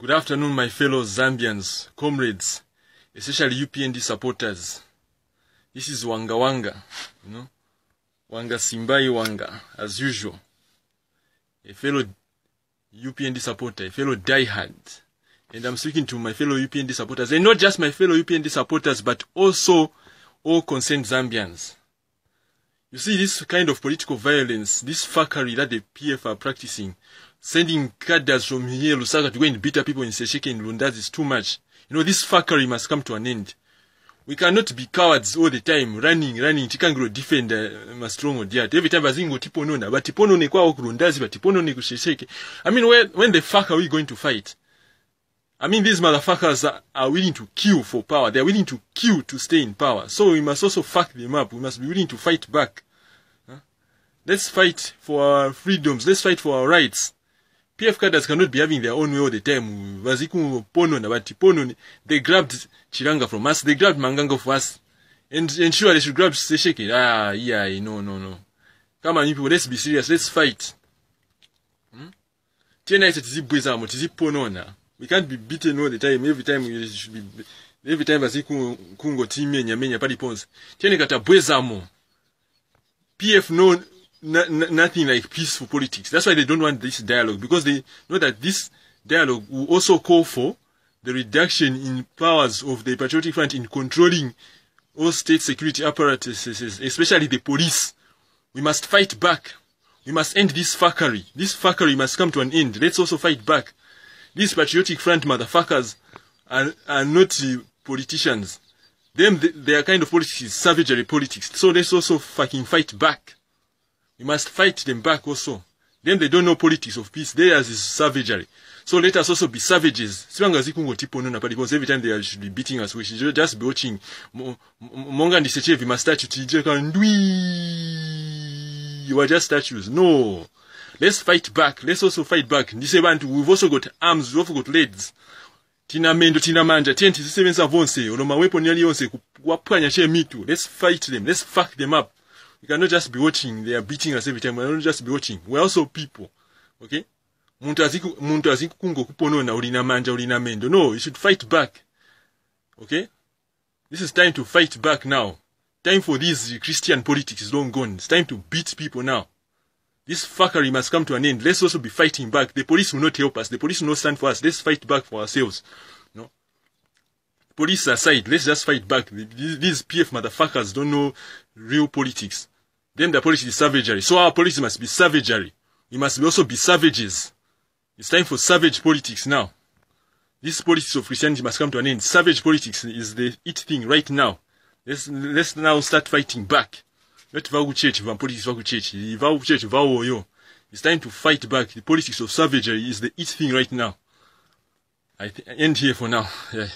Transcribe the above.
Good afternoon, my fellow Zambians, comrades, especially UPND supporters. This is Wanga Wanga, you know, Wanga Simbai Wanga, as usual. A fellow UPND supporter, a fellow diehard. And I'm speaking to my fellow UPND supporters, and not just my fellow UPND supporters, but also all concerned Zambians. You see, this kind of political violence, this fuckery that the PF are practicing, sending cadres from here, Lusaka, to go and beat up people in Sesheke and Lundazi is too much. You know, this fuckery must come to an end. We cannot be cowards all the time, running, running, tikangiro defend uh, Mastromo Diat. Every time Bazingo tiponona, but tiponone kwao kurundazi, but tiponone kushesheke. I mean, where, when the fuck are we going to fight? I mean, these motherfuckers are, are willing to kill for power. They are willing to kill to stay in power. So we must also fuck them up. We must be willing to fight back. Huh? Let's fight for our freedoms. Let's fight for our rights. PF cadres cannot be having their own way all the time. Waziku Pono na Bati Pono, they grabbed Chiranga from us, they grabbed Mangango from us. And, and sure, they should grab Sesheke. Ah, yeah, no, no, no. Come on, you people, let's be serious, let's fight. Tena Hmm? Tena ite tizibwezamo, tiziponona. We can't be beaten all the time, every time we should be every time waziku kungo timenya menya pali ponzi. Tena katabwezamo. PF no n- nothing like peaceful politics. That's why they don't want this dialogue because they know that this dialogue will also call for the reduction in powers of the Patriotic Front in controlling all state security apparatuses, especially the police. We must fight back. We must end this fuckery. This fuckery must come to an end. Let's also fight back. These Patriotic Front motherfuckers are, are not uh, politicians. Them, they, are kind of politics savagery politics. So let's also fucking fight back. You must fight them back also. Then they don't know politics of peace. Theirs is savagery. So let us also be savages. Because every time they should be beating us, we should just be watching. Monga ndisechevi ma statue tijeka ndui. You are just statues. No. Let's fight back. Let's also fight back. Ndise we've also got arms, we've also got leads. Tina mendo, tina manja. Tienti, sisevensavonse. Ono mawepo nyali che mitu. Let's fight them. Let's fuck them up. You cannot just be watching. They are beating us every time. We cannot just be watching. We're also people. Okay? muntu azikukungokuponona ulinamanja ulinamendo no you should fight back okay this is time to fight back now time for these christian politics is long gone it's time to beat people now this fuckery must come to an end let's also be fighting back the police will not help us the police will not stand for us let's fight back for ourselves police aside, let's just fight back. These, these PF motherfuckers don't know real politics. Then the police is savagery. So our police must be savagery. We must also be savages. It's time for savage politics now. This politics of Christianity must come to an end. Savage politics is the it thing right now. Let's, let's now start fighting back. Let vakuchechi vamupolitics vakuchechi. Vakuchechi vawoyo. It's time to fight back. The politics of savagery is the it thing right now. I end here for now. Yeah.